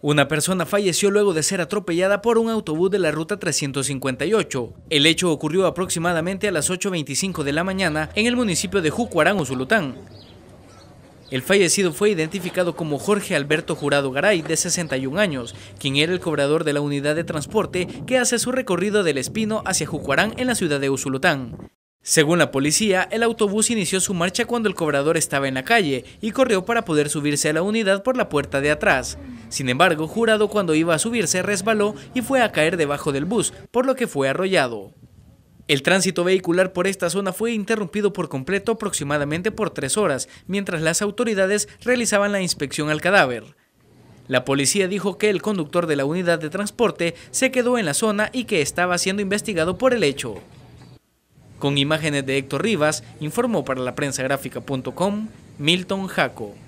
Una persona falleció luego de ser atropellada por un autobús de la ruta 358. El hecho ocurrió aproximadamente a las 8.25 de la mañana en el municipio de Jucuarán, Usulután. El fallecido fue identificado como Jorge Alberto Jurado Garay, de 61 años, quien era el cobrador de la unidad de transporte que hace su recorrido del Espino hacia Jucuarán en la ciudad de Usulután. Según la policía, el autobús inició su marcha cuando el cobrador estaba en la calle y corrió para poder subirse a la unidad por la puerta de atrás. Sin embargo, Jurado cuando iba a subirse resbaló y fue a caer debajo del bus, por lo que fue arrollado. El tránsito vehicular por esta zona fue interrumpido por completo aproximadamente por tres horas, mientras las autoridades realizaban la inspección al cadáver. La policía dijo que el conductor de la unidad de transporte se quedó en la zona y que estaba siendo investigado por el hecho. Con imágenes de Héctor Rivas, informó para la prensa gráfica.com Milton Jaco.